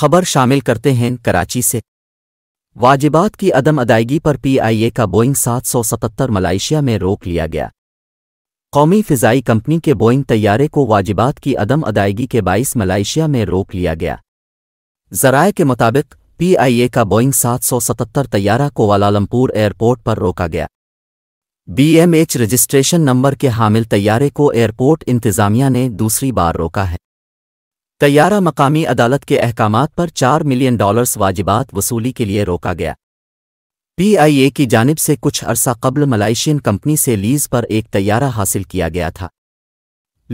खबर शामिल करते हैं कराची से वाजिबात की अदम अदायगी पर पीआईए का बोइंग 777 मलाइशिया में रोक लिया गया कौमी फ़िज़ाई कंपनी के बोइंग तैयारे को वाजिबात की अदम अदायगी के बाईस मलाइशिया में रोक लिया गया जराए के मुताबिक पीआईए का बोइंग 777 तैयारा को वालालमपुर एयरपोर्ट पर रोका गया बीएमएच रजिस्ट्रेशन नंबर के हामिल तैयारे को एयरपोर्ट इंतजामिया ने दूसरी बार रोका है तैयारा मकामी अदालत के अहकाम पर चार मिलियन डॉलर्स वाजिबात वसूली के लिए रोका गया पीआईए की जानब से कुछ अरसा कबल मलाइशियन कंपनी से लीज पर एक तैयारा हासिल किया गया था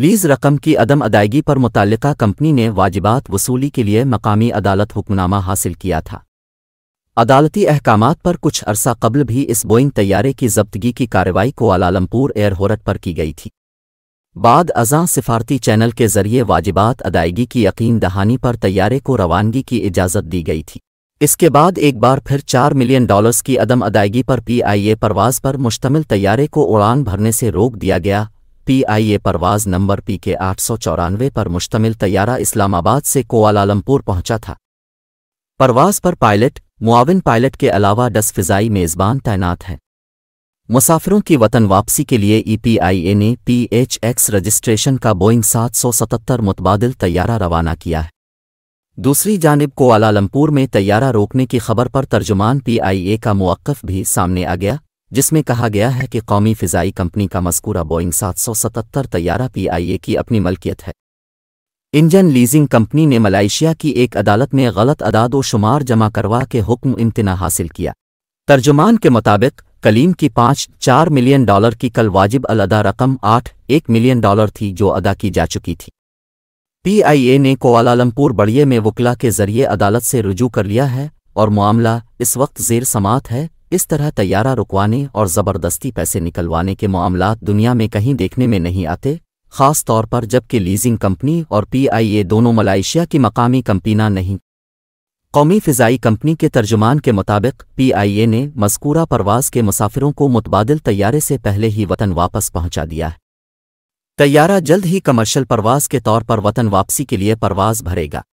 लीज रकम की अदम अदायगी पर मुतल कंपनी ने वाजिबात वसूली के लिए मकामी अदालत हुक्मनामा हासिल किया था अदालती अहकाम पर कुछ अरसा कबल भी इस बोइंग तैयारे की जब्तगी की कार्रवाई को अलालमपुर एयरहोरट पर की गई थी बाद अजा सिफारती चैनल के जरिए वाजिबात अदायगी की यकीन दहानी पर तैयारे को रवानगी की इजाज़त दी गई थी इसके बाद एक बार फिर चार मिलियन डॉलर्स की अदम अदायगी पर पीआईए परवाज़ पर मुश्तमिल तैयारे को उड़ान भरने से रोक दिया गया पीआईए परवाज़ नंबर पी के आठ सौ चौरानवे पर मुश्तमिल तैयारा इस्लामाबाद से कोआलालमपुर पहुंचा था परवाज़ पर पायलट मुआविन पायलट के अलावा डस फिजाई मेज़बान तैनात हैं मुसाफिरों की वतन वापसी के लिए ईपीआईए e ने पीएचएक्स रजिस्ट्रेशन का बोइंग 777 मुतबाद तैयारा रवाना किया है दूसरी जानब को अलालमपुर में तैयारा रोकने की खबर पर तर्जुमान पीआईए का मौक़ भी सामने आ गया जिसमें कहा गया है कि कौमी फ़िज़ाई कंपनी का मस्कूरा बोइंग 777 तैयारा पीआईए की अपनी मलकियत है इंजन लीजिंग कंपनी ने मलाइशिया की एक अदालत में गलत अदाद व शुमार जमा करवा के हुक्म इम्तना हासिल किया तर्जुमान के मुताबिक कलीम की पाँच चार मिलियन डॉलर की कल वाजिब अलदा रकम आठ एक मिलियन डॉलर थी जो अदा की जा चुकी थी पीआईए ने कोआलालमपुर बड़िए में वकला के जरिए अदालत से रुजू कर लिया है और मामला इस वक्त जेर समात है इस तरह तैयारा रुकवाने और ज़बरदस्ती पैसे निकलवाने के मामला दुनिया में कहीं देखने में नहीं आते खास तौर पर जबकि लीजिंग कंपनी और पीआईए दोनों मलाइशिया की मकामी कंपनियां नहीं कौमी फ़िज़ाई कंपनी के तर्जुमान के मुताबिक पी आई ए ने मस्कूरा परवाज़ के मुसाफिरों को मुतबादल तैयारे से पहले ही वतन वापस पहुँचा दिया है तैयारा जल्द ही कमर्शल परवाज़ के तौर पर वतन वापसी के लिए परवाज़ भरेगा